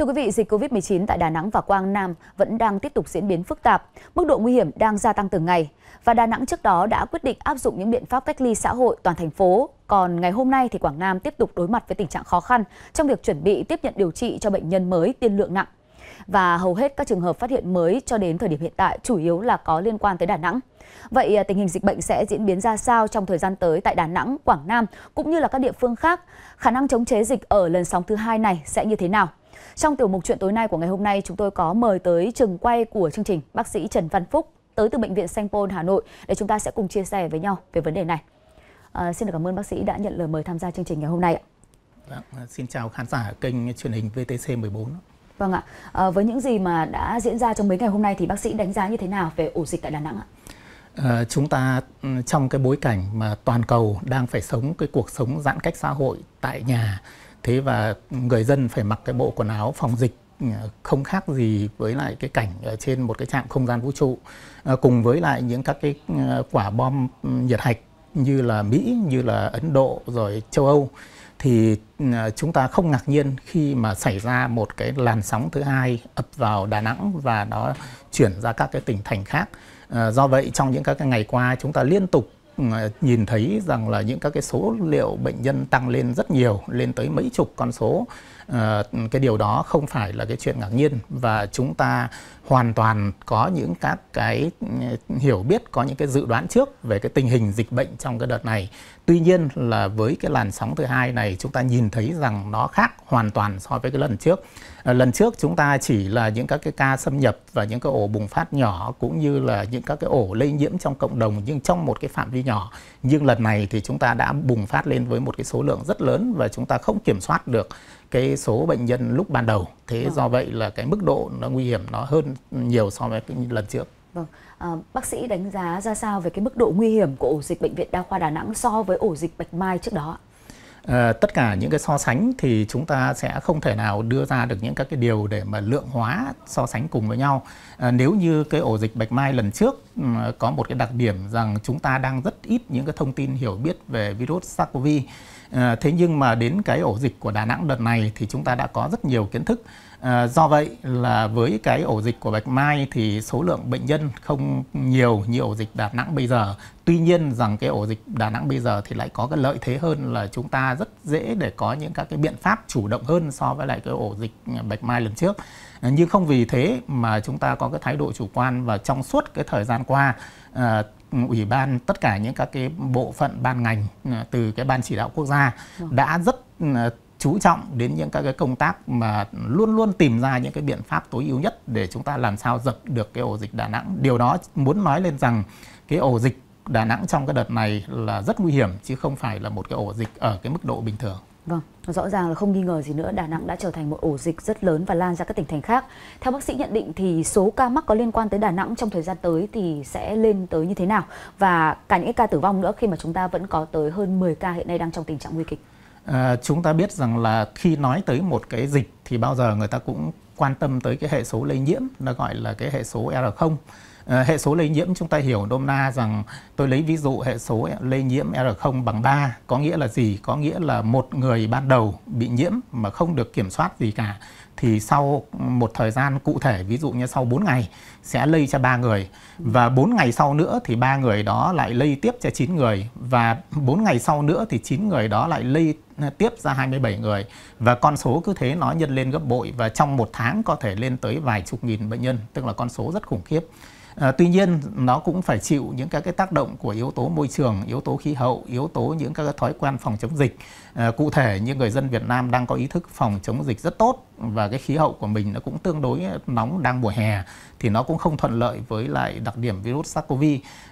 Thưa quý vị, dịch COVID-19 tại Đà Nẵng và Quang Nam vẫn đang tiếp tục diễn biến phức tạp, mức độ nguy hiểm đang gia tăng từng ngày. Và Đà Nẵng trước đó đã quyết định áp dụng những biện pháp cách ly xã hội toàn thành phố. Còn ngày hôm nay thì Quảng Nam tiếp tục đối mặt với tình trạng khó khăn trong việc chuẩn bị tiếp nhận điều trị cho bệnh nhân mới tiên lượng nặng. Và hầu hết các trường hợp phát hiện mới cho đến thời điểm hiện tại chủ yếu là có liên quan tới Đà Nẵng. Vậy à, tình hình dịch bệnh sẽ diễn biến ra sao trong thời gian tới tại Đà Nẵng, Quảng Nam cũng như là các địa phương khác? Khả năng chống chế dịch ở lần sóng thứ hai này sẽ như thế nào? Trong tiểu mục chuyện tối nay của ngày hôm nay, chúng tôi có mời tới trường quay của chương trình bác sĩ Trần Văn Phúc tới từ Bệnh viện Sanh Pôn, Hà Nội để chúng ta sẽ cùng chia sẻ với nhau về vấn đề này. À, xin được cảm ơn bác sĩ đã nhận lời mời tham gia chương trình ngày hôm nay. Vâng, à, xin chào khán giả kênh truyền hình VTC 14. Vâng ạ, à, với những gì mà đã diễn ra trong mấy ngày hôm nay thì bác sĩ đánh giá như thế nào về ổ dịch tại Đà Nẵng ạ? À, chúng ta ừ, trong cái bối cảnh mà toàn cầu đang phải sống cái cuộc sống giãn cách xã hội tại nhà thế và người dân phải mặc cái bộ quần áo phòng dịch ờ, không khác gì với lại cái cảnh ở trên một cái trạm không gian vũ trụ ờ, cùng với lại những các cái ờ, quả bom ừ, nhiệt hạch như là Mỹ, như là Ấn Độ rồi châu Âu thì chúng ta không ngạc nhiên khi mà xảy ra một cái làn sóng thứ hai ập vào Đà Nẵng và nó chuyển ra các cái tỉnh thành khác. do vậy trong những các cái ngày qua chúng ta liên tục nhìn thấy rằng là những các cái số liệu bệnh nhân tăng lên rất nhiều lên tới mấy chục con số Ờ, cái điều đó không phải là cái chuyện ngạc nhiên và chúng ta hoàn toàn có những các cái ừ, hiểu biết có những cái dự đoán trước về cái tình hình dịch bệnh trong cái đợt này tuy nhiên là với cái làn sóng thứ hai này chúng ta nhìn thấy rằng nó khác hoàn toàn so với cái lần trước ờ, lần trước chúng ta chỉ là những các cái ca xâm nhập và những cái ổ bùng phát nhỏ cũng như là những các cái ổ lây nhiễm trong cộng đồng nhưng trong một cái phạm vi nhỏ nhưng lần này thì chúng ta đã bùng phát lên với một cái số lượng rất lớn và chúng ta không kiểm soát được cái số bệnh nhân lúc ban đầu thế vâng. do vậy là cái mức độ nó nguy hiểm nó hơn nhiều so với lần trước vâng à, bác sĩ đánh giá ra sao về cái mức độ nguy hiểm của ổ dịch bệnh viện đa khoa đà nẵng so với ổ dịch bạch mai trước đó À, tất cả những cái so sánh thì chúng ta sẽ không thể nào đưa ra được những các cái điều để mà lượng hóa so sánh cùng với nhau à, nếu như cái ổ dịch bạch mai lần trước ừ, có một cái đặc điểm rằng chúng ta đang rất ít những cái thông tin hiểu biết về virus SARS-CoV 2 Ờ, thế nhưng mà đến cái ổ dịch của Đà Nẵng đợt này thì chúng ta đã có rất nhiều kiến thức. Ờ, do vậy là với cái ổ dịch của Bạch Mai thì số lượng bệnh nhân không nhiều như ổ dịch Đà Nẵng bây giờ. Tuy nhiên rằng cái ổ dịch Đà Nẵng bây giờ thì lại có cái lợi thế hơn là chúng ta rất dễ để có những các cái biện pháp chủ động hơn so với lại cái ổ dịch Bạch Mai lần trước. Ờ, nhưng không vì thế mà chúng ta có cái thái độ chủ quan và trong suốt cái thời gian qua Ừ, ủy ban tất cả những các cái bộ phận ban ngành ừ, từ cái ban chỉ đạo quốc gia vâng. đã rất ừ, chú trọng đến những các cái công tác mà luôn luôn tìm ra những cái biện pháp tối ưu nhất để chúng ta làm sao dập được cái ổ dịch Đà Nẵng. Điều đó muốn nói lên rằng cái ổ dịch Đà Nẵng trong cái đợt này là rất nguy hiểm chứ không phải là một cái ổ dịch ở cái mức độ bình thường. Vâng, rõ ràng là không nghi ngờ gì nữa, Đà Nẵng đã trở thành một ổ dịch rất lớn và lan ra các tỉnh thành khác. Theo bác sĩ nhận định thì số ca mắc có liên quan tới Đà Nẵng trong thời gian tới thì sẽ lên tới như thế nào? Và cả những ca tử vong nữa khi mà chúng ta vẫn có tới hơn 10 ca hiện nay đang trong tình trạng nguy kịch. À, chúng ta biết rằng là khi nói tới một cái dịch thì bao giờ người ta cũng quan tâm tới cái hệ số lây nhiễm, nó gọi là cái hệ số R0. Ờ, hệ số lây nhiễm chúng ta hiểu nôm na rằng tôi lấy ví dụ hệ số lây nhiễm R0 bằng 3 có nghĩa là gì? Có nghĩa là một người ban đầu bị nhiễm mà không được kiểm soát gì cả thì sau một thời gian cụ thể ví dụ như sau 4 ngày sẽ lây cho ba người và 4 ngày sau nữa thì ba người đó lại lây tiếp cho 9 người và 4 ngày sau nữa thì 9 người đó lại lây ờ, tiếp ra 27 người và con số cứ thế nó nhân lên gấp bội và trong một tháng có thể lên tới vài chục nghìn bệnh nhân tức là con số rất khủng khiếp Ờ, tuy nhiên nó cũng phải chịu những các cái tác động của yếu tố môi trường, yếu tố khí hậu, yếu tố những các cái thói quen phòng chống dịch. Ờ, cụ thể như người dân Việt Nam đang có ý thức phòng chống dịch rất tốt và cái khí hậu của mình nó cũng tương đối nóng đang mùa hè thì nó cũng không thuận lợi với lại đặc điểm virus SARS-CoV.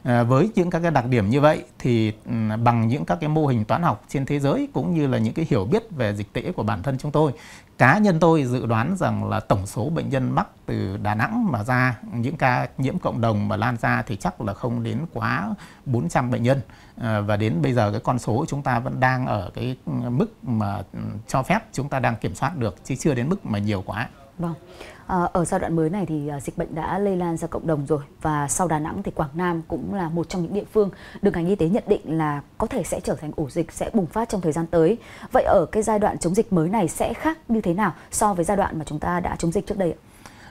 À, ờ, với những các cái đặc điểm như vậy thì ừ, bằng những các cái mô hình toán học trên thế giới cũng như là những cái hiểu biết về dịch tễ của bản thân chúng tôi cá nhân tôi dự đoán rằng là tổng số bệnh nhân mắc từ Đà Nẵng mà ra những ca nhiễm cộng đồng mà lan ra thì chắc là không đến quá 400 bệnh nhân à, và đến bây giờ cái con số chúng ta vẫn đang ở cái mức mà ừ, cho phép chúng ta đang kiểm soát được chứ chưa đến mức mà nhiều quá. Vâng. Ờ, ở giai đoạn mới này thì à, dịch bệnh đã lây lan ra cộng đồng rồi và sau Đà Nẵng thì Quảng Nam cũng là một trong những địa phương được ngành y tế nhận định là có thể sẽ trở thành ổ dịch sẽ bùng phát trong thời gian tới. Vậy ở cái giai đoạn chống dịch mới này sẽ khác như thế nào so với giai đoạn mà chúng ta đã chống dịch trước đây ạ?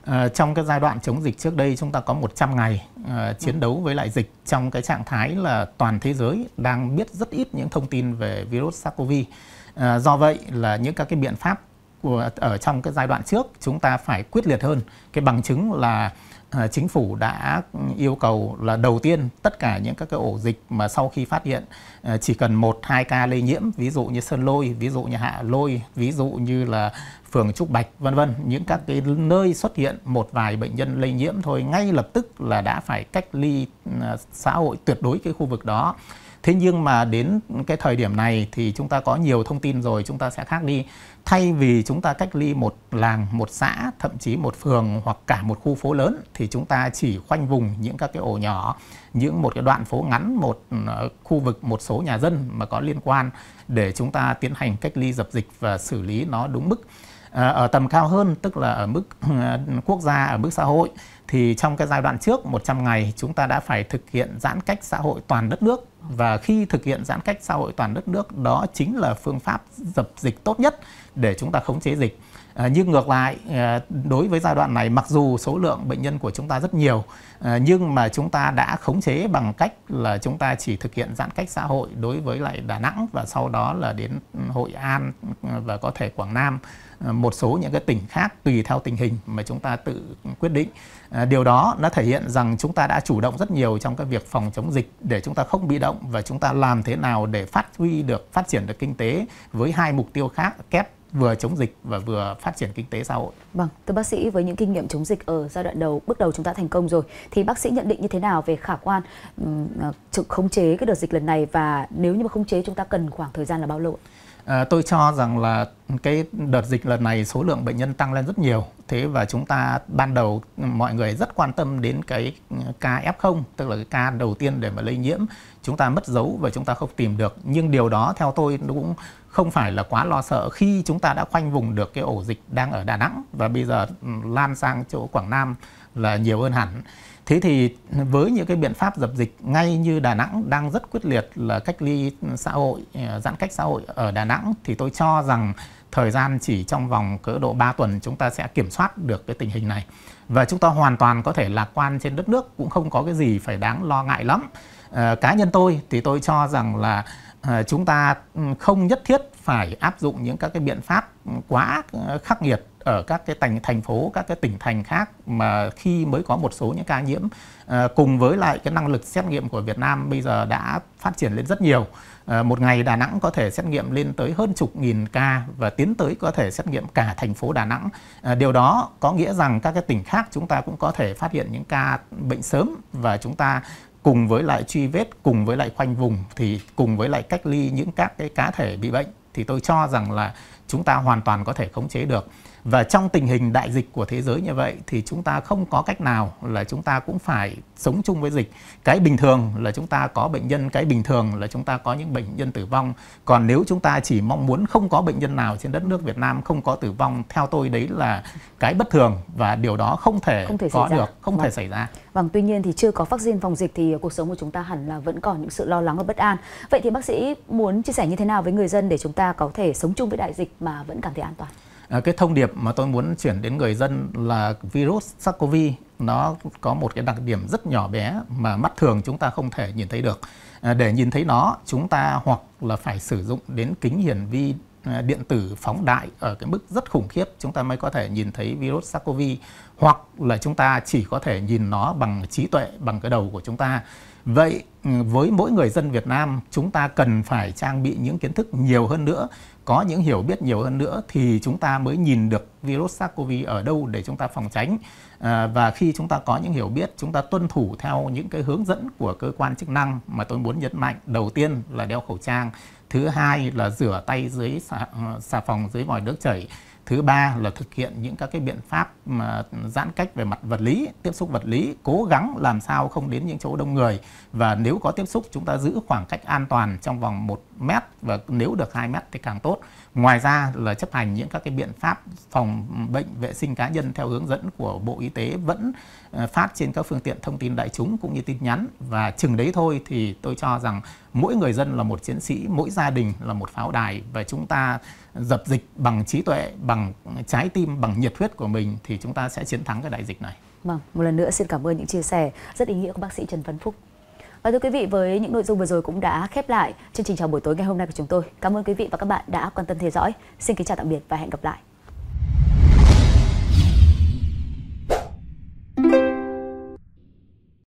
À, trong cái giai đoạn chống dịch trước đây chúng ta có 100 ngày à, chiến vâng. đấu với lại dịch trong cái trạng thái là toàn thế giới đang biết rất ít những thông tin về virus SARS-CoV. À, do vậy là những các cái biện pháp ở trong cái giai đoạn trước chúng ta phải quyết liệt hơn cái bằng chứng là ờ, chính phủ đã yêu cầu là đầu tiên tất cả những các cái ổ dịch mà sau khi phát hiện ờ, chỉ cần một hai ca lây nhiễm ví dụ như Sơn Lôi, ví dụ như Hạ Lôi, ví dụ như là phường Trúc Bạch vân vân, những các cái nơi xuất hiện một vài bệnh nhân lây nhiễm thôi ngay lập tức là đã phải cách ly ờ, xã hội tuyệt đối cái khu vực đó thế nhưng mà đến cái thời điểm này thì chúng ta có nhiều thông tin rồi chúng ta sẽ khác đi thay vì chúng ta cách ly một làng một xã thậm chí một phường hoặc cả một khu phố lớn thì chúng ta chỉ khoanh vùng những các cái ổ nhỏ những một cái đoạn phố ngắn một ờ, khu vực một số nhà dân mà có liên quan để chúng ta tiến hành cách ly dập dịch và xử lý nó đúng mức ờ, ở tầm cao hơn tức là ở mức ờ, quốc gia ở mức xã hội thì trong cái giai đoạn trước 100 ngày chúng ta đã phải thực hiện giãn cách xã hội toàn đất nước và khi thực hiện giãn cách xã hội toàn đất nước đó chính là phương pháp dập dịch tốt nhất để chúng ta khống chế dịch. À, nhưng ngược lại à, đối với giai đoạn này mặc dù số lượng bệnh nhân của chúng ta rất nhiều à, nhưng mà chúng ta đã khống chế bằng cách là chúng ta chỉ thực hiện giãn cách xã hội đối với lại Đà Nẵng và sau đó là đến Hội An và có thể Quảng Nam một số những cái tỉnh khác tùy theo tình hình mà chúng ta tự quyết định À, điều đó nó thể hiện rằng chúng ta đã chủ động rất nhiều trong cái việc phòng chống dịch để chúng ta không bị động và chúng ta làm thế nào để phát huy được phát triển được kinh tế với hai mục tiêu khác kép vừa chống dịch và vừa phát triển kinh tế xã hội. Vâng, thưa bác sĩ với những kinh nghiệm chống dịch ở giai đoạn đầu bước đầu chúng ta thành công rồi thì bác sĩ nhận định như thế nào về khả quan um, khống chế cái đợt dịch lần này và nếu như mà khống chế chúng ta cần khoảng thời gian là bao lâu Ờ, tôi cho rằng là cái đợt dịch lần này số lượng bệnh nhân tăng lên rất nhiều. Thế và chúng ta ban đầu mọi người rất quan tâm đến cái ca F0, tức là cái ca đầu tiên để mà lây nhiễm. Chúng ta mất dấu và chúng ta không tìm được. Nhưng điều đó theo tôi cũng không phải là quá lo sợ khi chúng ta đã khoanh vùng được cái ổ dịch đang ở Đà Nẵng và bây giờ ừ, lan sang chỗ Quảng Nam là nhiều hơn hẳn. Thế thì với những cái biện pháp dập dịch ngay như Đà Nẵng đang rất quyết liệt là cách ly xã hội, ờ, giãn cách xã hội ở Đà Nẵng thì tôi cho rằng thời gian chỉ trong vòng cỡ độ 3 tuần chúng ta sẽ kiểm soát được cái tình hình này. Và chúng ta hoàn toàn có thể lạc quan trên đất nước cũng không có cái gì phải đáng lo ngại lắm. Ờ, cá nhân tôi thì tôi cho rằng là ờ, chúng ta ừ, không nhất thiết phải áp dụng những các cái biện pháp quá khắc nghiệt ở các cái thành thành phố các cái tỉnh thành khác mà khi mới có một số những ca nhiễm à, cùng với lại cái năng lực xét nghiệm của Việt Nam bây giờ đã phát triển lên rất nhiều à, một ngày Đà Nẵng có thể xét nghiệm lên tới hơn chục nghìn ca và tiến tới có thể xét nghiệm cả thành phố Đà Nẵng à, điều đó có nghĩa rằng các cái tỉnh khác chúng ta cũng có thể phát hiện những ca bệnh sớm và chúng ta cùng với lại truy vết cùng với lại khoanh vùng thì cùng với lại cách ly những các cái cá thể bị bệnh thì tôi cho rằng là chúng ta hoàn toàn có thể khống chế được và trong tình hình đại dịch của thế giới như vậy thì chúng ta không có cách nào là chúng ta cũng phải sống chung với dịch. Cái bình thường là chúng ta có bệnh nhân, cái bình thường là chúng ta có những bệnh nhân tử vong. Còn nếu chúng ta chỉ mong muốn không có bệnh nhân nào trên đất nước Việt Nam không có tử vong, theo tôi đấy là cái bất thường và điều đó không thể, không thể có ra. được, không vâng. thể xảy ra. Vâng, tuy nhiên thì chưa có vaccine phòng dịch thì cuộc sống của chúng ta hẳn là vẫn còn những sự lo lắng và bất an. Vậy thì bác sĩ muốn chia sẻ như thế nào với người dân để chúng ta có thể sống chung với đại dịch mà vẫn cảm thấy an toàn? À, cái thông điệp mà tôi muốn chuyển đến người dân là virus SARS-CoV nó có một cái đặc điểm rất nhỏ bé mà mắt thường chúng ta không thể nhìn thấy được. À, để nhìn thấy nó, chúng ta hoặc là phải sử dụng đến kính hiển vi à, điện tử phóng đại ở cái mức rất khủng khiếp chúng ta mới có thể nhìn thấy virus SARS-CoV hoặc là chúng ta chỉ có thể nhìn nó bằng trí tuệ bằng cái đầu của chúng ta vậy ừ, với mỗi người dân Việt Nam chúng ta cần phải trang bị những kiến thức nhiều hơn nữa có những hiểu biết nhiều hơn nữa thì chúng ta mới nhìn được virus SARS-CoV ở đâu để chúng ta phòng tránh à, và khi chúng ta có những hiểu biết chúng ta tuân thủ theo những cái hướng dẫn của cơ quan chức năng mà tôi muốn nhấn mạnh đầu tiên là đeo khẩu trang thứ hai là rửa tay dưới xà, ừ, xà phòng dưới vòi nước chảy thứ ba là thực hiện những các cái biện pháp mà giãn cách về mặt vật lý tiếp xúc vật lý cố gắng làm sao không đến những chỗ đông người và nếu có tiếp xúc chúng ta giữ khoảng cách an toàn trong vòng 1 mét và nếu được 2 mét thì càng tốt ngoài ra là chấp hành những các cái biện pháp phòng bệnh vệ sinh cá nhân theo hướng dẫn của bộ y tế vẫn ờ, phát trên các phương tiện thông tin đại chúng cũng như tin nhắn và chừng đấy thôi thì tôi cho rằng mỗi người dân là một chiến sĩ mỗi gia đình là một pháo đài và chúng ta dập dịch bằng trí tuệ bằng trái tim bằng nhiệt huyết của mình thì chúng ta sẽ chiến thắng cái đại dịch này vâng một lần nữa xin cảm ơn những chia sẻ rất ý nghĩa của bác sĩ trần văn phúc và thưa quý vị, với những nội dung vừa rồi cũng đã khép lại chương trình chào buổi tối ngày hôm nay của chúng tôi. Cảm ơn quý vị và các bạn đã quan tâm theo dõi. Xin kính chào tạm biệt và hẹn gặp lại.